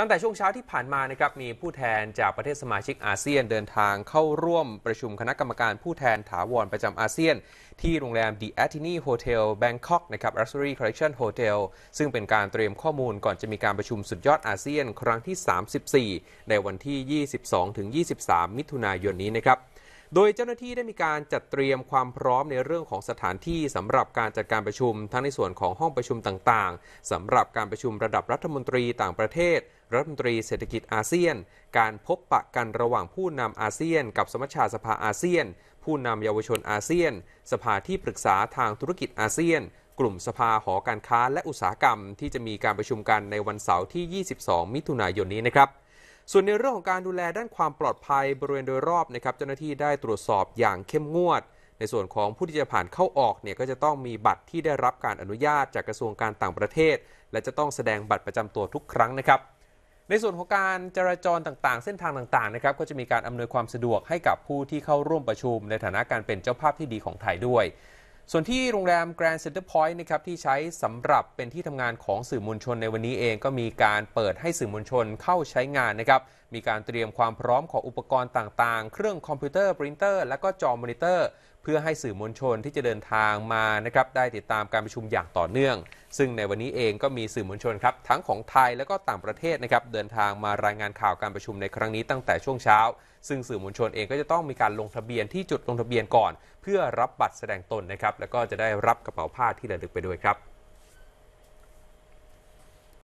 ตั้งแต่ช่วงเช้าที่ผ่านมานะครับมีผู้แทนจากประเทศสมาชิกอาเซียนเดินทางเข้าร่วมประชุมคณะกรรมการผู้แทนถาวรประจำอาเซียน ที่โรงแรม The Atini Hotel Bangkok นะครับ Luxury Collection Hotel ซึ่งเป็นการเตรียมข้อมูลก่อนจะมีการประชุมสุดยอดอาเซียน ครั้งที่ 34 ในวันที่ 22-23 มิถุนายนนี้นะครับโดยเจ้าหน้าที่ได้มีการจัดเตรียมความพร้อมในเรื่องของสถานที่สำหรับการจัดการประชุมทั้งในส่วนของห้องประชุมต่างๆ สำหรับการประชุมระดับรัฐมนตรีต่างประเทศรัฐมนตรีเศรษฐกิจอาเซียน การพบปะกันระหว่างผู้นำอาเซียน กับสมัชชาสภาอาเซียน ผู้นำเยาวชนอาเซียน สภาที่ปรึกษาทางธุรกิจอาเซียน กลุ่มสภาหอการค้าและอุตสาหกรรม ที่จะมีการประชุมกันในวันเสาร์ที่ 22 มิถุนายนนี้นะครับ ส่วนในเรื่องของการดูแลด้านความปลอดภัยบริเวณโดยรอบนะครับเจ้าหน้าที่ได้ตรวจสอบอย่างเข้มงวด ในส่วนของผู้ที่จะผ่านเข้าออกเนี่ยก็จะต้องมีบัตรที่ได้รับการอนุญาตจากกระทรวงการต่างประเทศ และจะต้องแสดงบัตรประจำตัวทุกครั้งนะครับในส่วนของการจราจรต่าง ๆ เส้นทางต่างๆนะครับก็จะมีการอำนวยความสะดวกให้กับผู้ที่เข้าร่วมประชุม ในฐานะการเป็นเจ้าภาพที่ดีของไทยด้วย ส่วนที่โรงแรม Grand Center Point นะครับที่ใช้สำหรับเป็นที่ทำงานของสื่อมวลชนในวันนี้เองก็มีการเปิดให้สื่อมวลชนเข้าใช้งานนะครับมีการเตรียมความพร้อมของอุปกรณ์ต่างๆ เครื่องคอมพิวเตอร์ปรินเตอร์ และก็จอมอนิเตอร์ เพื่อให้สื่อมวลชนที่จะเดินทางมานะครับได้ติดตามการประชุมอย่างต่อเนื่อง ซึ่งในวันนี้เองก็มีสื่อมวลชนครับทั้งของไทยและก็ต่างประเทศนะครับเดินทางมารายงานข่าวการประชุมในครั้งนี้ตั้งแต่ช่วงเช้า ซึ่งสื่อมวลชนเองก็จะต้องมีการลงทะเบียนที่จุดลงทะเบียนก่อน เพื่อรับบัตรแสดงตนนะครับแล้วก็จะได้รับกระเป๋าผ้าที่ระลึกไปด้วยครับ